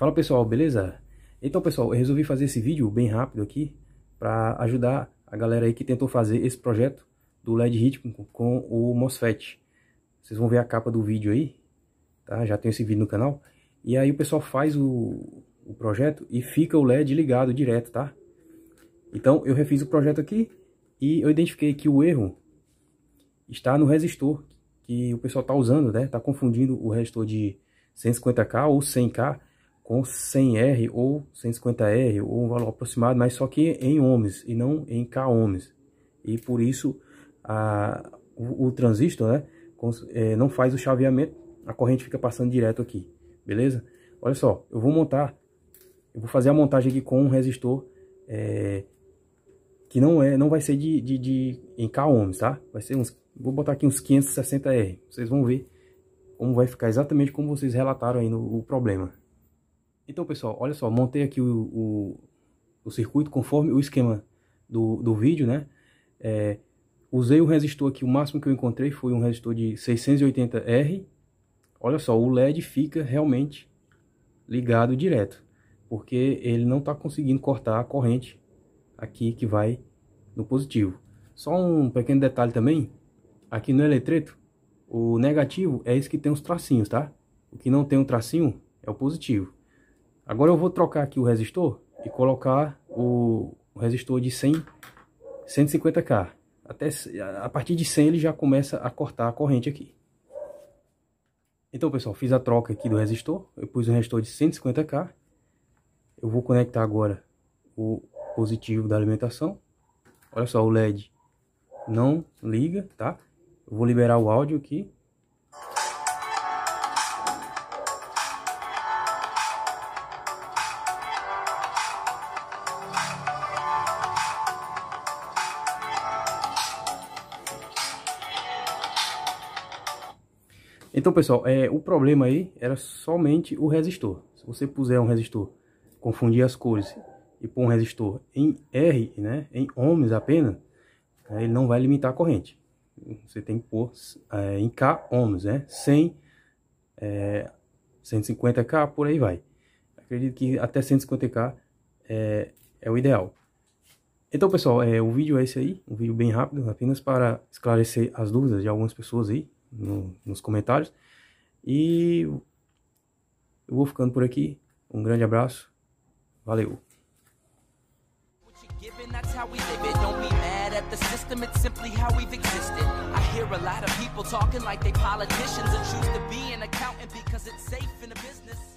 Fala pessoal, beleza? Então pessoal, eu resolvi fazer esse vídeo bem rápido aqui para ajudar a galera aí que tentou fazer esse projeto do LED Ritmo com o MOSFET. Vocês vão ver a capa do vídeo aí, tá? Já tem esse vídeo no canal. E aí o pessoal faz o, o projeto e fica o LED ligado direto, tá? Então eu refiz o projeto aqui e eu identifiquei que o erro está no resistor que o pessoal está usando, né? Está confundindo o resistor de 150K ou 100K com 100R ou 150R ou um valor aproximado, mas só que em ohms e não em k ohms. E por isso a, o, o transistor né, é, não faz o chaveamento, a corrente fica passando direto aqui, beleza? Olha só, eu vou montar, eu vou fazer a montagem aqui com um resistor é, que não é, não vai ser de, de, de em k ohms, tá? Vai ser uns, vou botar aqui uns 560R, vocês vão ver como vai ficar exatamente como vocês relataram aí no problema. Então, pessoal, olha só, montei aqui o, o, o circuito conforme o esquema do, do vídeo, né? É, usei o resistor aqui, o máximo que eu encontrei foi um resistor de 680R. Olha só, o LED fica realmente ligado direto, porque ele não está conseguindo cortar a corrente aqui que vai no positivo. Só um pequeno detalhe também, aqui no eletreto, o negativo é esse que tem os tracinhos, tá? O que não tem um tracinho é o positivo. Agora eu vou trocar aqui o resistor e colocar o, resistor de 100, 150K. Até, a partir de 100 ele já começa a cortar a corrente aqui. Então pessoal, fiz a troca aqui do resistor, eu pus um resistor de 150K. Eu vou conectar agora o positivo da alimentação. Olha só, o LED não liga, tá? Eu vou liberar o áudio aqui. Então, pessoal, é, o problema aí era somente o resistor. Se você puser um resistor, confundir as cores e pôr um resistor em R, né, em ohms apenas, né, ele não vai limitar a corrente. Você tem que pôr é, em K ohms, né, 100, é, 150K, por aí vai. Acredito que até 150K é, é o ideal. Então, pessoal, é, o vídeo é esse aí, um vídeo bem rápido, apenas para esclarecer as dúvidas de algumas pessoas aí, no, nos comentários. E eu vou ficando por aqui. Um grande abraço. Valeu. the system, it's simply how we've existed. I hear a lot of people talking like they politicians and choose to be an accountant because it's safe in a business.